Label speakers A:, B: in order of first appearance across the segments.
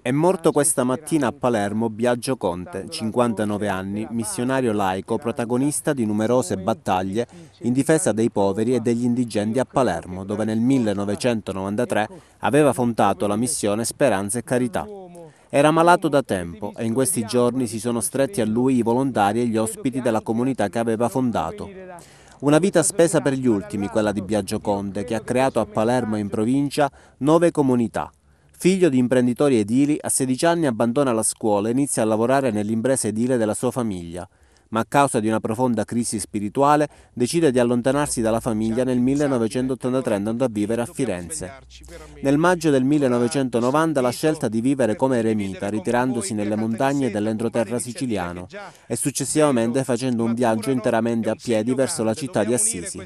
A: È morto questa mattina a Palermo Biagio Conte, 59 anni, missionario laico, protagonista di numerose battaglie in difesa dei poveri e degli indigenti a Palermo, dove nel 1993 aveva fondato la missione Speranza e Carità. Era malato da tempo e in questi giorni si sono stretti a lui i volontari e gli ospiti della comunità che aveva fondato. Una vita spesa per gli ultimi, quella di Biagio Conte, che ha creato a Palermo e in provincia nove comunità, Figlio di imprenditori edili, a 16 anni abbandona la scuola e inizia a lavorare nell'impresa edile della sua famiglia ma a causa di una profonda crisi spirituale decide di allontanarsi dalla famiglia nel 1983 andando a vivere a Firenze. Nel maggio del 1990 la scelta di vivere come eremita, ritirandosi nelle montagne dell'entroterra siciliano e successivamente facendo un viaggio interamente a piedi verso la città di Assisi.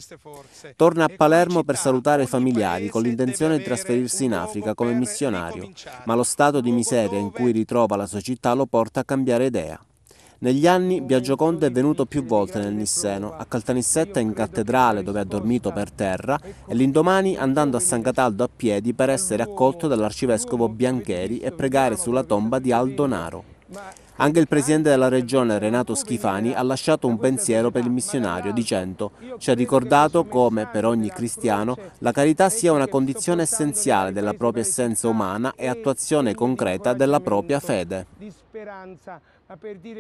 A: Torna a Palermo per salutare i familiari con l'intenzione di trasferirsi in Africa come missionario, ma lo stato di miseria in cui ritrova la sua città lo porta a cambiare idea. Negli anni Biagio Conte è venuto più volte nel Nisseno, a Caltanissetta in cattedrale dove ha dormito per terra e l'indomani andando a San Cataldo a piedi per essere accolto dall'arcivescovo Biancheri e pregare sulla tomba di Aldo Naro. Anche il presidente della regione Renato Schifani ha lasciato un pensiero per il missionario dicendo ci ha ricordato come per ogni cristiano la carità sia una condizione essenziale della propria essenza umana e attuazione concreta della propria fede.